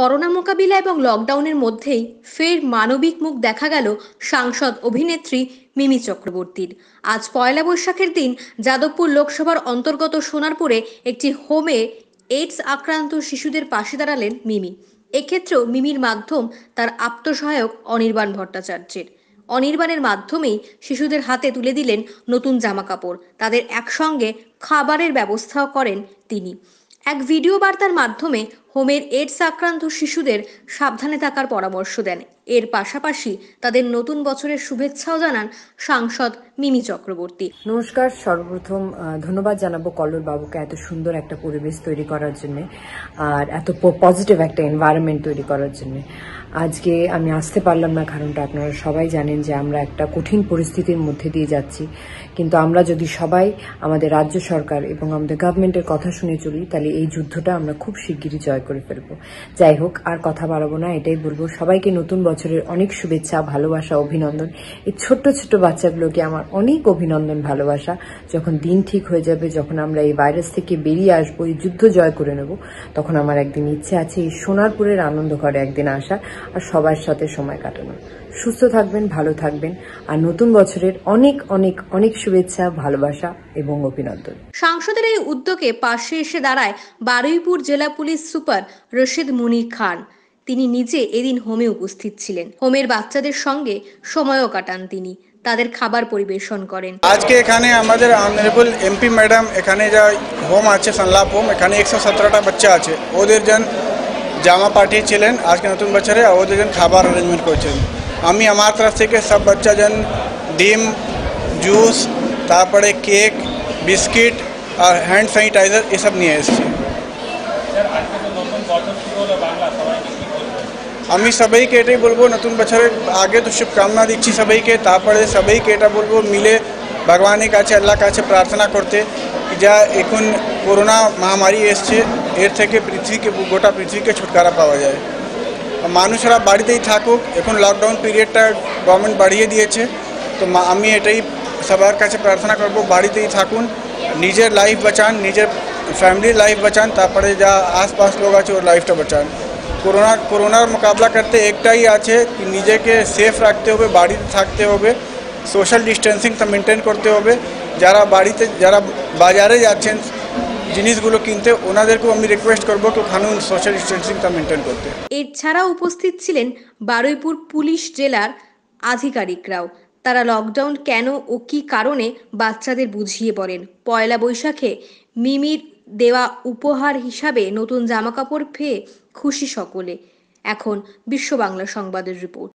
corona মোকাবিলা এবং লকডাউনের মধ্যেই ফের মানবিক মুখ দেখা গেল সাংসদ অভিনেত্রী মিমি চক্রবর্তীর আজ পয়লা বৈশাখের দিন যাদবপুর লোকসভার অন্তর্গত সোনারপুরে একটি হোমে এইডস আক্রান্ত শিশুদের পাশে দাঁড়ালেন মিমি এক্ষেত্রেও মিমির মাধ্যম তার আত্মসহায়ক অনির্বাণ ভট্টাচার্যের অনির্বাণের মাধ্যমেই শিশুদের হাতে তুলে দিলেন নতুন জামাকাপড় তাদের একসঙ্গে খাবারের ব্যবস্থাও করেন তিনি এক ভিডিও বার্তার মাধ্যমে হোমের এইডস আক্রান্ত শিশুদের সাবধানে থাকার পরামর্শ দেন এর পাশাপাশি তাদের নতুন বছরের শুভেচ্ছাও জানান সাংসদ মিমি চক্রবর্তী নমস্কার সর্বপ্রথম ধন্যবাদ জানাবো কল্লোর বাবুকে এত সুন্দর একটা পরিবেশ তৈরি করার জন্য আর এত পজিটিভ একটা এনভায়রনমেন্ট তৈরি করার জন্য আজকে আমি আসতে পারলাম না কারণটা আপনারা সবাই জানেন যে আমরা একটা কঠিন পরিস্থিতির মধ্যে দিয়ে যাচ্ছি কিন্তু আমরা যদি সবাই আমাদের রাজ্য সরকার এবং আমাদের গভর্নমেন্টের কথা শুনে চলি তাহলে এই যুদ্ধটা আমরা খুব শিগগিরই জয় করে ফেলব যাই হোক আর কথা বাড়াবো না এটাই বলবো সবাইকে নতুন বছরের অনেক শুভেচ্ছা ভালোবাসা অভিনন্দন এই ছোট্ট ছোট্ট বাচ্চাগুলোকে আমার অনেক অভিনন্দন ভালোবাসা যখন দিন ঠিক হয়ে যাবে যখন আমরা এই ভাইরাস থেকে বেরিয়ে আসবো এই যুদ্ধ জয় করে নেব তখন আমার একদিন ইচ্ছে আছে এই সোনারপুরের আনন্দ ঘরে একদিন আসা আর সবার সাথে সময় কাটানো সুস্থ থাকবেন ভালো থাকবেন আর নতুন বছরের অনেক অনেক অনেক শুভেচ্ছা ভালোবাসা এবং অভিনন্দন সাংসদের এই উদ্যোগে পাশে এসে দাঁড়ায় বারুইপুর জেলা পুলিশ সুপার রশিদ মুনির খান তিনি নিজে এদিন হোমে উপস্থিত ছিলেন হোমের বাচ্চাদের সঙ্গে সময়ও কাটান তিনি তাদের খাবার পরিবেশন করেন আজকে এখানে আমাদের অনারেবল এমপি ম্যাডাম এখানে যা হোম আছে সংলাপ হোম এখানে একশো সতেরোটা বাচ্চা আছে ওদের জন্য জামা পাঠিয়েছিলেন আজকে নতুন বছরে ওদের জন্য খাবার অ্যারেঞ্জমেন্ট করছেন আমি আমার তরফ থেকে সব বাচ্চা যেন ডিম জুস তারপরে কেক বিস্কিট আর হ্যান্ড স্যানিটাইজার এসব নিয়ে এসেছি আমি সবাইকে এটাই বলবো নতুন বছরের আগে তো শুভকামনা দিচ্ছি সবাইকে তারপরে সবাইকে এটা বলবো মিলে ভগবানের কাছে আল্লাহ কাছে প্রার্থনা করতে যা এখন করোনা মহামারী এসছে एर थे पृथ्वी के गोटा पृथ्वी के छुटकारा पाव जाए मानुषरा बाड़ी ही थकुक एन लकडाउन पिरियडा गवर्नमेंट बाढ़ दिए तो सवार का प्रार्थना करब बाड़ी ही निजे लाइफ बचान निजे फैमिली लाइफ बचान तपर जा आसपास लोग आ लाइफ बचान कोरोना कोरोनार मोकबला करते एकटाई आजे के सेफ रखते हो बाड़ी थकते हो सोशल डिस्टेंसिंग मेनटेन करते हो जरा बाड़ी जरा बजारे जा জিনিসগুলো কিনতে ওনাদেরকেও আমি রিকোয়েস্ট করবো কেউ খানুন সোশ্যাল ডিস্টেন্সিংটা মেনটেন করতে এছাড়া উপস্থিত ছিলেন বারুইপুর পুলিশ জেলার আধিকারিকরাও তারা লকডাউন কেন ও কি কারণে বাচ্চাদের বুঝিয়ে পড়েন পয়লা বৈশাখে মিমির দেওয়া উপহার হিসাবে নতুন জামাকাপড় পেয়ে খুশি সকলে এখন বিশ্ব বাংলা সংবাদের রিপোর্ট